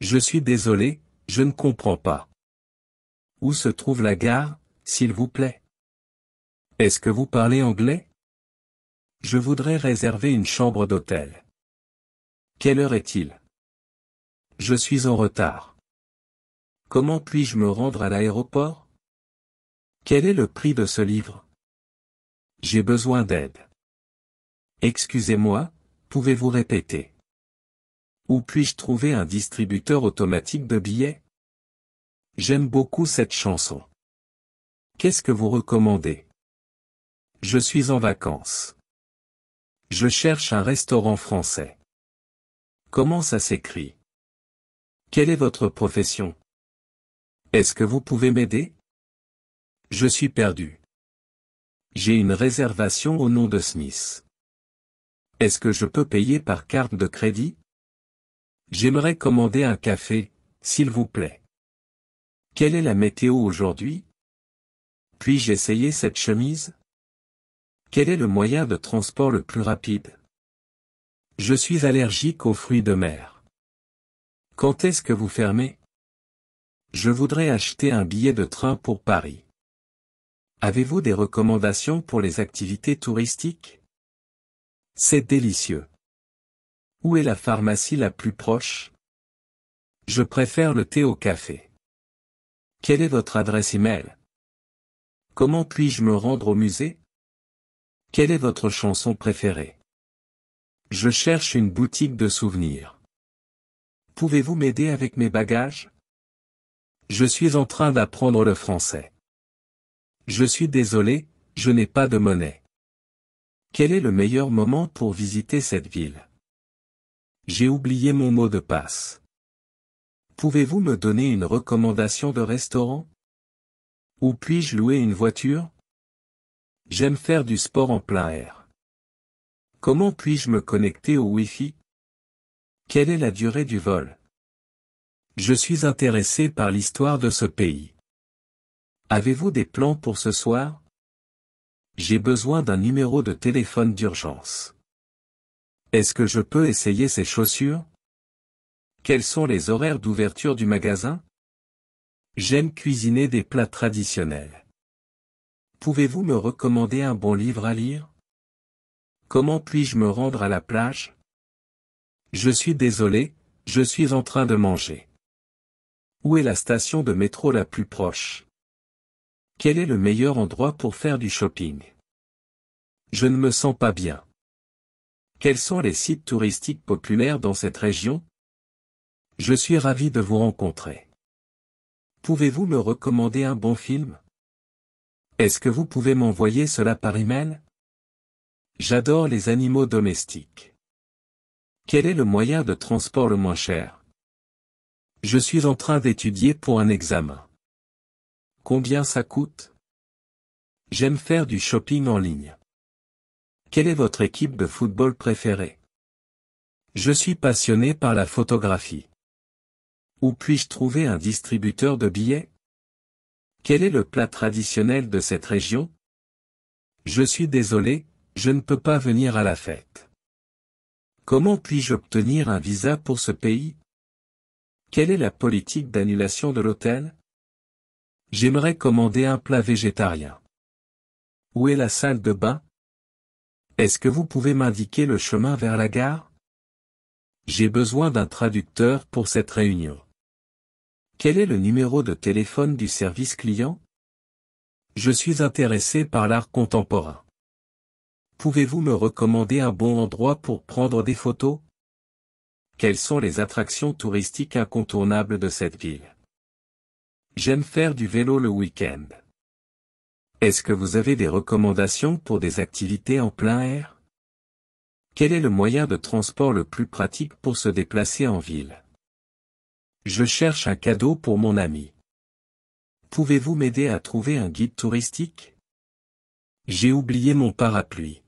Je suis désolé, je ne comprends pas. Où se trouve la gare, s'il vous plaît Est-ce que vous parlez anglais Je voudrais réserver une chambre d'hôtel. Quelle heure est-il Je suis en retard. Comment puis-je me rendre à l'aéroport Quel est le prix de ce livre J'ai besoin d'aide. Excusez-moi, pouvez-vous répéter où puis-je trouver un distributeur automatique de billets J'aime beaucoup cette chanson. Qu'est-ce que vous recommandez Je suis en vacances. Je cherche un restaurant français. Comment ça s'écrit Quelle est votre profession Est-ce que vous pouvez m'aider Je suis perdu. J'ai une réservation au nom de Smith. Est-ce que je peux payer par carte de crédit J'aimerais commander un café, s'il vous plaît. Quelle est la météo aujourd'hui Puis-je essayer cette chemise Quel est le moyen de transport le plus rapide Je suis allergique aux fruits de mer. Quand est-ce que vous fermez Je voudrais acheter un billet de train pour Paris. Avez-vous des recommandations pour les activités touristiques C'est délicieux. Où est la pharmacie la plus proche Je préfère le thé au café. Quelle est votre adresse e-mail Comment puis-je me rendre au musée Quelle est votre chanson préférée Je cherche une boutique de souvenirs. Pouvez-vous m'aider avec mes bagages Je suis en train d'apprendre le français. Je suis désolé, je n'ai pas de monnaie. Quel est le meilleur moment pour visiter cette ville j'ai oublié mon mot de passe. Pouvez-vous me donner une recommandation de restaurant Ou puis-je louer une voiture J'aime faire du sport en plein air. Comment puis-je me connecter au Wi-Fi Quelle est la durée du vol Je suis intéressé par l'histoire de ce pays. Avez-vous des plans pour ce soir J'ai besoin d'un numéro de téléphone d'urgence. Est-ce que je peux essayer ces chaussures Quels sont les horaires d'ouverture du magasin J'aime cuisiner des plats traditionnels. Pouvez-vous me recommander un bon livre à lire Comment puis-je me rendre à la plage Je suis désolé, je suis en train de manger. Où est la station de métro la plus proche Quel est le meilleur endroit pour faire du shopping Je ne me sens pas bien. Quels sont les sites touristiques populaires dans cette région Je suis ravi de vous rencontrer. Pouvez-vous me recommander un bon film Est-ce que vous pouvez m'envoyer cela par email J'adore les animaux domestiques. Quel est le moyen de transport le moins cher Je suis en train d'étudier pour un examen. Combien ça coûte J'aime faire du shopping en ligne. Quelle est votre équipe de football préférée Je suis passionné par la photographie. Où puis-je trouver un distributeur de billets Quel est le plat traditionnel de cette région Je suis désolé, je ne peux pas venir à la fête. Comment puis-je obtenir un visa pour ce pays Quelle est la politique d'annulation de l'hôtel J'aimerais commander un plat végétarien. Où est la salle de bain est-ce que vous pouvez m'indiquer le chemin vers la gare J'ai besoin d'un traducteur pour cette réunion. Quel est le numéro de téléphone du service client Je suis intéressé par l'art contemporain. Pouvez-vous me recommander un bon endroit pour prendre des photos Quelles sont les attractions touristiques incontournables de cette ville J'aime faire du vélo le week-end. Est-ce que vous avez des recommandations pour des activités en plein air Quel est le moyen de transport le plus pratique pour se déplacer en ville Je cherche un cadeau pour mon ami. Pouvez-vous m'aider à trouver un guide touristique J'ai oublié mon parapluie.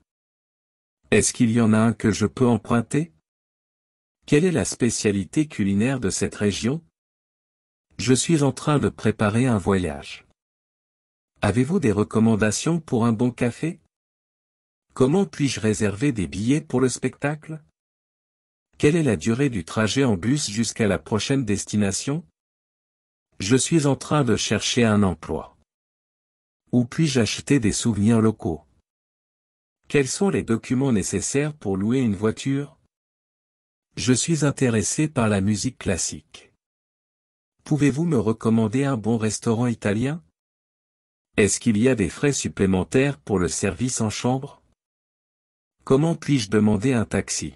Est-ce qu'il y en a un que je peux emprunter Quelle est la spécialité culinaire de cette région Je suis en train de préparer un voyage. Avez-vous des recommandations pour un bon café Comment puis-je réserver des billets pour le spectacle Quelle est la durée du trajet en bus jusqu'à la prochaine destination Je suis en train de chercher un emploi. Où puis-je acheter des souvenirs locaux Quels sont les documents nécessaires pour louer une voiture Je suis intéressé par la musique classique. Pouvez-vous me recommander un bon restaurant italien est-ce qu'il y a des frais supplémentaires pour le service en chambre Comment puis-je demander un taxi